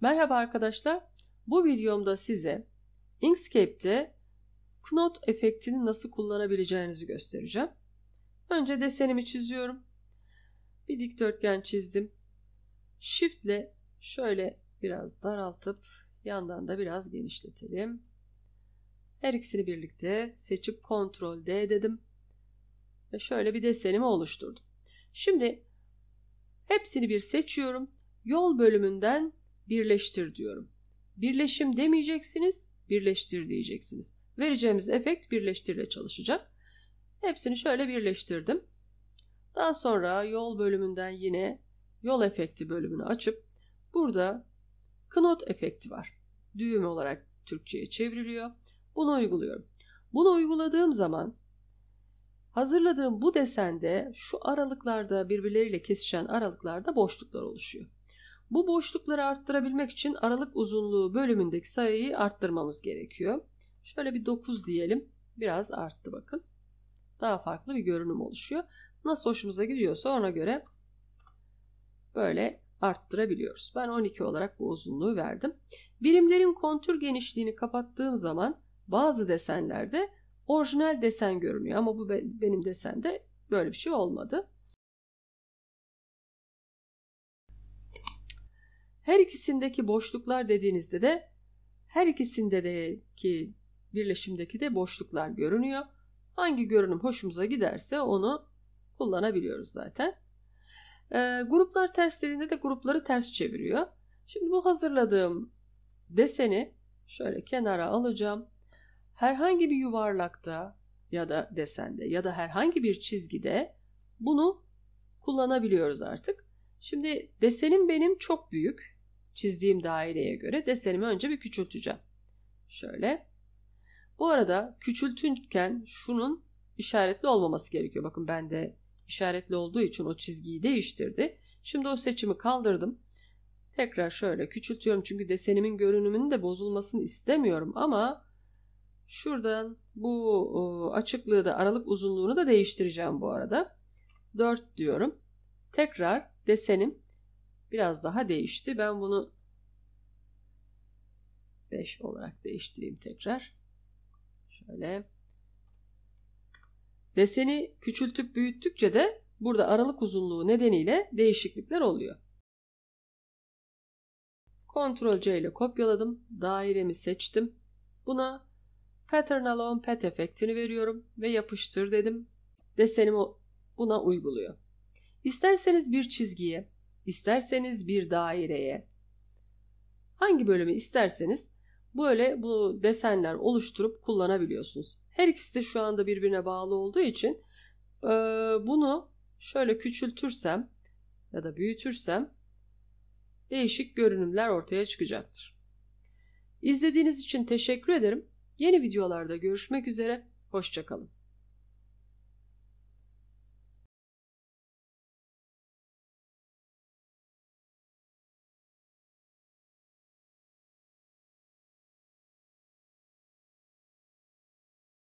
Merhaba arkadaşlar. Bu videomda size Inkscape'de knot efektini nasıl kullanabileceğinizi göstereceğim. Önce desenimi çiziyorum. Bir dikdörtgen çizdim. Shift ile şöyle biraz daraltıp yandan da biraz genişletelim. Her ikisini birlikte seçip Ctrl D dedim. Ve şöyle bir desenimi oluşturdum. Şimdi hepsini bir seçiyorum. Yol bölümünden birleştir diyorum. Birleşim demeyeceksiniz, birleştir diyeceksiniz. Vereceğimiz efekt birleştirle çalışacak. Hepsini şöyle birleştirdim. Daha sonra yol bölümünden yine yol efekti bölümünü açıp burada knot efekti var. Düğüm olarak Türkçe'ye çevriliyor. Bunu uyguluyorum. Bunu uyguladığım zaman hazırladığım bu desende şu aralıklarda birbirleriyle kesişen aralıklarda boşluklar oluşuyor. Bu boşlukları arttırabilmek için aralık uzunluğu bölümündeki sayıyı arttırmamız gerekiyor. Şöyle bir 9 diyelim. Biraz arttı bakın. Daha farklı bir görünüm oluşuyor. Nasıl hoşumuza gidiyorsa ona göre böyle arttırabiliyoruz. Ben 12 olarak bu uzunluğu verdim. Birimlerin kontür genişliğini kapattığım zaman bazı desenlerde orijinal desen görünüyor ama bu benim desende böyle bir şey olmadı. Her ikisindeki boşluklar dediğinizde de her ikisinde de ki birleşimdeki de boşluklar görünüyor. Hangi görünüm hoşumuza giderse onu kullanabiliyoruz zaten. E, gruplar ters dediğinde de grupları ters çeviriyor. Şimdi bu hazırladığım deseni şöyle kenara alacağım. Herhangi bir yuvarlakta ya da desende ya da herhangi bir çizgide bunu kullanabiliyoruz artık. Şimdi desenim benim çok büyük çizdiğim daireye göre desenimi önce bir küçülteceğim. Şöyle. Bu arada küçültünken şunun işaretli olmaması gerekiyor. Bakın ben de işaretli olduğu için o çizgiyi değiştirdi. Şimdi o seçimi kaldırdım. Tekrar şöyle küçültüyorum çünkü desenimin görünümünün de bozulmasını istemiyorum ama şuradan bu e, açıklığı da aralık uzunluğunu da değiştireceğim bu arada. 4 diyorum. Tekrar desenim biraz daha değişti. Ben bunu 5 olarak değiştireyim tekrar. Şöyle. Deseni küçültüp büyüttükçe de burada aralık uzunluğu nedeniyle değişiklikler oluyor. Ctrl C ile kopyaladım. Dairemi seçtim. Buna Pattern Alone Pet efektini veriyorum ve yapıştır dedim. Desenimi buna uyguluyor. İsterseniz bir çizgiye isterseniz bir daireye. Hangi bölümü isterseniz böyle bu desenler oluşturup kullanabiliyorsunuz. Her ikisi de şu anda birbirine bağlı olduğu için e, bunu şöyle küçültürsem ya da büyütürsem değişik görünümler ortaya çıkacaktır. İzlediğiniz için teşekkür ederim. Yeni videolarda görüşmek üzere. Hoşçakalın.